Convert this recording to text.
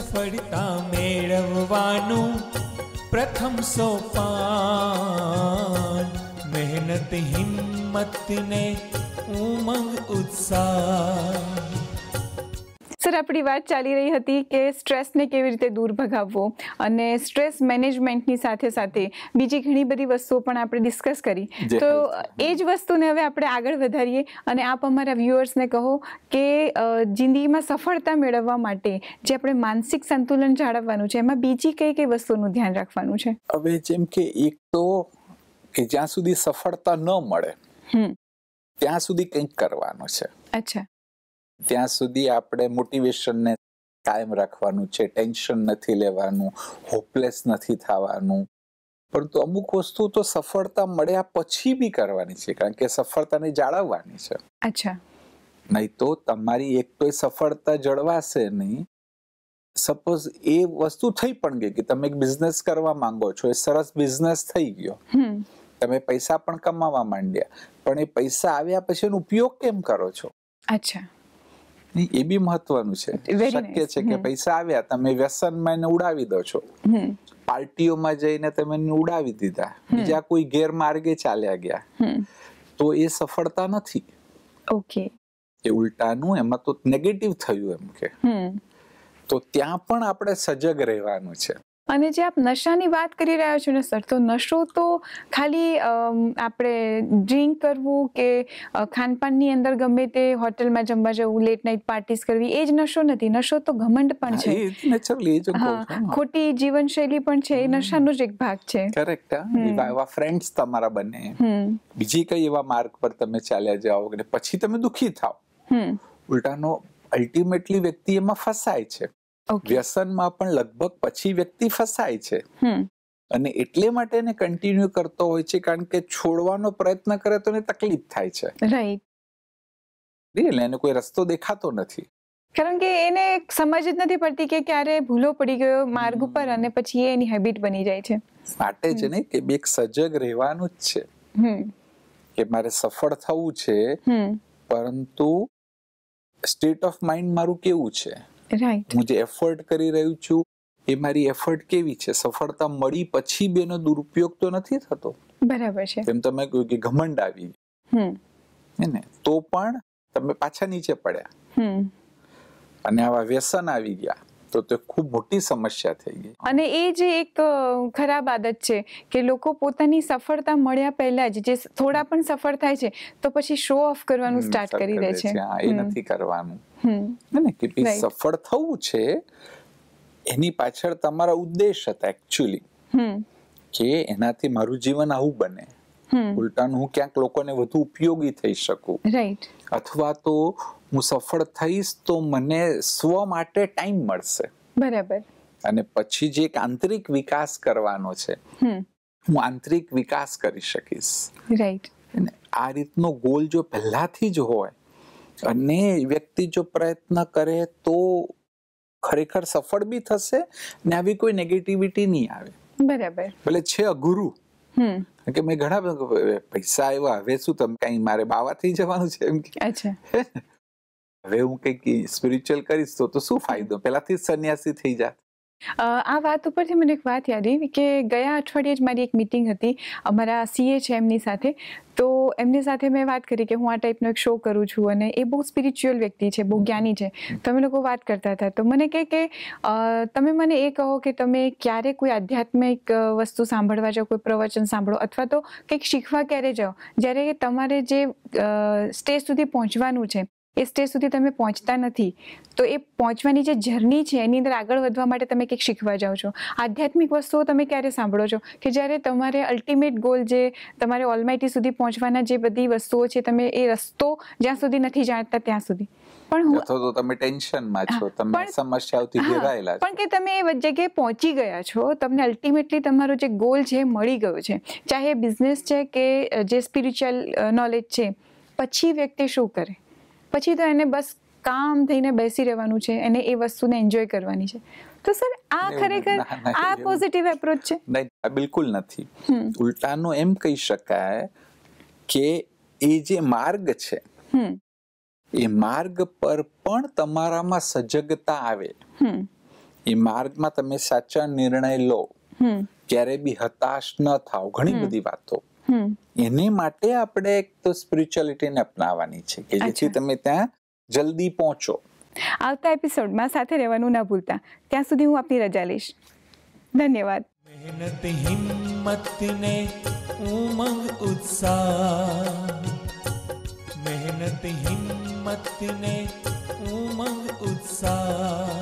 સફળતા મેળવવાનું પ્રથમ સોપાન મહેનત હિંમતને ઉમંગ ઉત્સાહ સર આપણી વાત ચાલી રહી હતી કે સ્ટ્રેસને કેવી રીતે દૂર ભગાવવો અને સ્ટ્રેસ મેનેજમેન્ટની સાથે સાથે બીજી ઘણી બધી વસ્તુઓ પણ આપણે ડિસ્કસ કરી તો એ જ વસ્તુને હવે આપણે આગળ વધારીએ અને આપ અમારા વ્યુઅર્સને કહો કે જિંદગીમાં સફળતા મેળવવા માટે જે આપણે માનસિક સંતુલન જાળવવાનું છે એમાં બીજી કઈ કઈ વસ્તુનું ધ્યાન રાખવાનું છે હવે જેમ કે એક તો કે જ્યાં સુધી સફળતા ન મળે ત્યાં સુધી કંઈક કરવાનું છે અચ્છા ત્યાં સુધી આપણે મોટિવેશનને કાયમ રાખવાનું છે ટેન્શન નથી લેવાનું હોપલેસ નથી થવાનું પરંતુ અમુક વસ્તુ તો સફળતા મળ્યા પછી બી કરવાની છે કારણ કે સફળતાને જાળવવાની છે અચ્છા નહીં તો તમારી એક તો સફળતા જળવાશે નહીં સપોઝ એ વસ્તુ થઈ પણ ગઈ કે તમે એક બિઝનેસ કરવા માંગો છો એ સરસ બિઝનેસ થઈ ગયો તમે પૈસા પણ કમાવા માંડ્યા પણ એ પૈસા આવ્યા પછી એનો ઉપયોગ કેમ કરો છો અચ્છા એ બી મહત્વનું છે શક્ય છે કે પૈસા આવ્યા તમે વ્યસનમાં એને ઉડાવી દો છો પાર્ટીઓમાં જઈને તમે એને ઉડાવી દીધા બીજા કોઈ ગેરમાર્ગે ચાલ્યા ગયા તો એ સફળતા નથી ઓકે એ ઉલટાનું એમાં તો નેગેટિવ થયું એમ કે તો ત્યાં પણ આપણે સજગ રહેવાનું છે અને જે આપ નશાની વાત કરી રહ્યા છો ને સર તો નશો તો ખાલી આપણે ડ્રિંક કરવું કે ખાનપાનની અંદર ગમે તે હોટેલમાં જમવા જવું લેટ નાઇટ પાર્ટીસ કરવી એ જ નશો નથી નશો તો ઘમંડ પણ છે ખોટી જીવનશૈલી પણ છે એ નશાનો જ એક ભાગ છે કરેક્ટ એવા ફ્રેન્ડ્સ તમારા બને બીજી કઈ એવા માર્ગ પર તમે ચાલ્યા જાઓ અને પછી તમે દુખી થાઓ ઉલટાનો અલ્ટિમેટલી વ્યક્તિ એમાં ફસાય છે વ્યસનમાં પણ લગભગ પછી વ્યક્તિ ફસાય છે અને એટલે માટે એને કન્ટિન્યુ કરતો હોય છે કારણ કે છોડવાનો પ્રયત્ન કરે તો એને તકલીફ થાય છે રાઈટ એટલે એને કોઈ રસ્તો દેખાતો નથી કારણ કે એને સમજ જ નથી પડતી કે ક્યારે ભૂલો પડી ગયો માર્ગ ઉપર અને પછી એની હેબિટ બની જાય છે માટે જ ને કે બે સજગ રહેવાનું જ છે કે મારે સફળ થવું છે પરંતુ સ્ટેટ ઓફ માઇન્ડ મારું કેવું છે હું જે એફર્ટ કરી રહ્યું છું એ મારી એફર્ટ કેવી છે સફળતા મળી પછી બે નો દુરુપયોગ તો નથી થતો બરાબર છે તેમ તમે કહ્યું કે ઘમંડ આવી હે ને તો પણ તમે પાછા નીચે પડ્યા અને આવા વ્યસન આવી ગયા તો તે ખૂબ મોટી સમસ્યા થઈ ગઈ અને એ જે એક ખરાબ આદત છે કે લોકો પોતાની સફળતા મળ્યા પહેલા જ જે થોડા પણ સફળ થાય છે તો પછી શો ઓફ કરવાનું સ્ટાર્ટ કરી દે છે એ નથી કરવાનું કે સફળ થવું છે એની પાછળ તમારા ઉદ્દેશ હતા એકચ્યુઅલી કે એનાથી મારું જીવન આવું બને ઉલટાનું હું ક્યાંક લોકોને વધુ ઉપયોગી થઈ શકું અથવા તો હું સફળ થઈશ તો મને સ્વ માટે ટાઈમ મળશે બરાબર અને પછી જે એક આંતરિક વિકાસ કરવાનો છે હું આંતરિક વિકાસ કરી શકીશ રાઈટ આ રીતનો ગોલ જો પહેલાથી જ હોય અને વ્યક્તિ જો પ્રયત્ન કરે તો ખરેખર સફળ બી થશે ને આવી કોઈ નેગેટિવિટી નહીં આવે બરાબર ભલે છે અઘુરુ કે મેં ઘણા પૈસા આવ્યા હવે શું તમે કઈ મારે બાવા થઈ જવાનું છે એમ કે હવે હું કંઈક સ્પિરિચ્યુઅલ કરીશ તો શું ફાયદો પહેલાથી સન્યાસી થઈ જાત આ વાત ઉપરથી મને એક વાત યાદ આવી કે ગયા અઠવાડિયે જ મારી એક મિટિંગ હતી અમારા સીએ છે એમની સાથે તો એમની સાથે મેં વાત કરી કે હું આ ટાઈપનો એક શો કરું છું અને એ બહુ સ્પિરિચ્યુઅલ વ્યક્તિ છે બહુ જ્ઞાની છે તમે લોકો વાત કરતા હતા તો મને કહે કે તમે મને એ કહો કે તમે ક્યારે કોઈ આધ્યાત્મિક વસ્તુ સાંભળવા જાઓ કોઈ પ્રવચન સાંભળો અથવા તો કંઈક શીખવા ક્યારે જાઓ જ્યારે તમારે જે સ્ટેજ સુધી પહોંચવાનું છે એ સ્ટેજ સુધી તમે પહોંચતા નથી તો એ પહોંચવાની જે જર્ની છે એની અંદર આગળ વધવા માટે તમે કંઈક શીખવા જાઓ છો આધ્યાત્મિક વસ્તુઓ તમે ક્યારે સાંભળો છો કે જ્યારે તમારે અલ્ટિમેટ ગોલ જે તમારે ઓલમાઇટી સુધી પહોંચવાના જે બધી વસ્તુઓ છે તમે એ રસ્તો જ્યાં સુધી નથી જાણતા ત્યાં સુધી પણ હું તમે ટેન્શનમાં છો તમે સમસ્યાઓથી ઘેરાયેલા પણ કે તમે એ જગ્યાએ પહોંચી ગયા છો તમને અલ્ટિમેટલી તમારો જે ગોલ છે મળી ગયો છે ચાહે બિઝનેસ છે કે જે સ્પિરિચ્યુઅલ નોલેજ છે પછી વ્યક્તિ શું કરે પછી તો એને બસ કામ થઈને બેસી રહેવાનું છે એને એ વસ્તુને એન્જોય કરવાની છે તો સર આ ખરેખર આ પોઝિટિવ એપ્રોચ છે નહીં બિલકુલ નથી ઉલટાનો એમ કહી શકાય કે એ જે માર્ગ છે એ માર્ગ પર પણ તમારામાં સજગતા આવે એ માર્ગમાં તમે સાચા નિર્ણય લો ક્યારે બી હતાશ ન થાવ ઘણી બધી વાતો એને માટે આપણે એક તો સ્પિરિચ્યુઆલિટીને અપનાવવાની છે કે જેથી તમે ત્યાં જલ્દી પહોંચો આવતા એપિસોડમાં સાથે રહેવાનું ના ભૂલતા ત્યાં સુધી હું આપની રજા લઈશ ધન્યવાદ મહેનત હિંમત ને ઉમંગ ઉત્સાહ મહેનત હિંમત ને ઉમંગ ઉત્સાહ